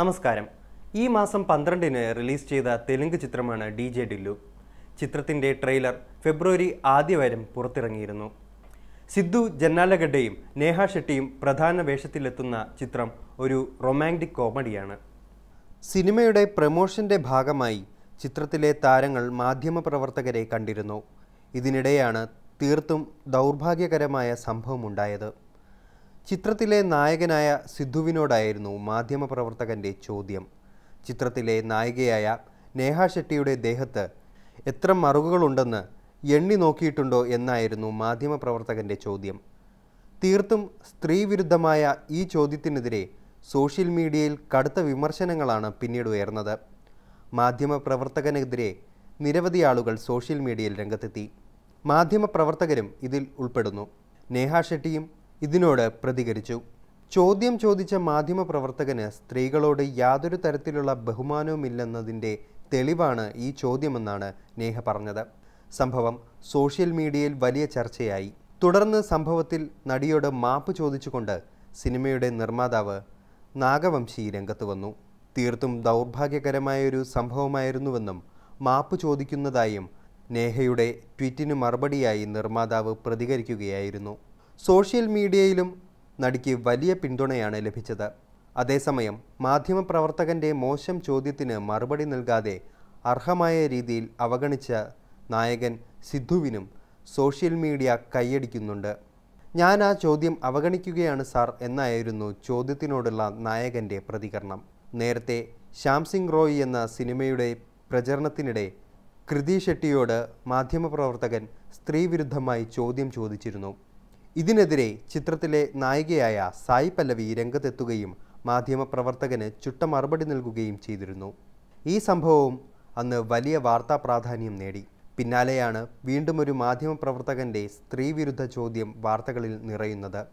നമസ്കാരം ഈ മാസം പന്ത്രണ്ടിന് റിലീസ് ചെയ്ത തെലുങ്ക് ചിത്രമാണ് ഡി ജെ ഡില്ലു ചിത്രത്തിൻ്റെ ട്രെയിലർ ഫെബ്രുവരി ആദ്യവാരം പുറത്തിറങ്ങിയിരുന്നു സിദ്ധു ജന്നാലഗഡ്ഡയും നേഹ ഷെട്ടിയും പ്രധാന വേഷത്തിലെത്തുന്ന ചിത്രം ഒരു റൊമാൻറ്റിക് കോമഡിയാണ് സിനിമയുടെ പ്രമോഷൻ്റെ ഭാഗമായി ചിത്രത്തിലെ താരങ്ങൾ മാധ്യമപ്രവർത്തകരെ കണ്ടിരുന്നു ഇതിനിടെയാണ് തീർത്തും ദൗർഭാഗ്യകരമായ സംഭവമുണ്ടായത് ചിത്രത്തിലെ നായകനായ സിദ്ധുവിനോടായിരുന്നു മാധ്യമപ്രവർത്തകൻ്റെ ചോദ്യം ചിത്രത്തിലെ നായികയായ നേഹ ഷെട്ടിയുടെ ദേഹത്ത് എത്ര മറുകുകളുണ്ടെന്ന് എണ്ണി നോക്കിയിട്ടുണ്ടോ എന്നായിരുന്നു മാധ്യമപ്രവർത്തകൻ്റെ ചോദ്യം തീർത്തും സ്ത്രീവിരുദ്ധമായ ഈ ചോദ്യത്തിനെതിരെ സോഷ്യൽ മീഡിയയിൽ കടുത്ത വിമർശനങ്ങളാണ് പിന്നീട് ഉയർന്നത് മാധ്യമപ്രവർത്തകനെതിരെ നിരവധി ആളുകൾ സോഷ്യൽ മീഡിയയിൽ രംഗത്തെത്തി മാധ്യമപ്രവർത്തകരും ഇതിൽ ഉൾപ്പെടുന്നു നേഹ ഷെട്ടിയും ഇതിനോട് പ്രതികരിച്ചു ചോദ്യം ചോദിച്ച മാധ്യമപ്രവർത്തകന് സ്ത്രീകളോട് യാതൊരു തരത്തിലുള്ള ബഹുമാനവുമില്ലെന്നതിൻ്റെ തെളിവാണ് ഈ ചോദ്യമെന്നാണ് നേഹ പറഞ്ഞത് സംഭവം സോഷ്യൽ മീഡിയയിൽ വലിയ ചർച്ചയായി തുടർന്ന് സംഭവത്തിൽ നടിയോട് മാപ്പ് ചോദിച്ചുകൊണ്ട് സിനിമയുടെ നിർമ്മാതാവ് നാഗവംശി രംഗത്ത് വന്നു തീർത്തും ദൗർഭാഗ്യകരമായൊരു സംഭവമായിരുന്നുവെന്നും മാപ്പ് ചോദിക്കുന്നതായും നേഹയുടെ ട്വീറ്റിന് മറുപടിയായി നിർമ്മാതാവ് പ്രതികരിക്കുകയായിരുന്നു സോഷ്യൽ മീഡിയയിലും നടിക്ക് വലിയ പിന്തുണയാണ് ലഭിച്ചത് അതേസമയം മാധ്യമപ്രവർത്തകൻ്റെ മോശം ചോദ്യത്തിന് മറുപടി നൽകാതെ അർഹമായ രീതിയിൽ അവഗണിച്ച നായകൻ സിദ്ധുവിനും സോഷ്യൽ മീഡിയ കൈയടിക്കുന്നുണ്ട് ഞാൻ ആ ചോദ്യം അവഗണിക്കുകയാണ് സാർ എന്നായിരുന്നു ചോദ്യത്തിനോടുള്ള നായകൻ്റെ പ്രതികരണം നേരത്തെ ശ്യാം സിംഗ് റോയ് എന്ന സിനിമയുടെ പ്രചരണത്തിനിടെ കൃതി ഷെട്ടിയോട് മാധ്യമപ്രവർത്തകൻ സ്ത്രീവിരുദ്ധമായി ചോദ്യം ചോദിച്ചിരുന്നു ഇതിനെതിരെ ചിത്രത്തിലെ നായികയായ സായി പല്ലവി രംഗത്തെത്തുകയും മാധ്യമപ്രവർത്തകന് ചുട്ട മറുപടി നൽകുകയും ചെയ്തിരുന്നു ഈ സംഭവവും അന്ന് വലിയ വാർത്താ പ്രാധാന്യം നേടി പിന്നാലെയാണ് വീണ്ടും ഒരു മാധ്യമപ്രവർത്തകൻ്റെ സ്ത്രീവിരുദ്ധ ചോദ്യം വാർത്തകളിൽ നിറയുന്നത്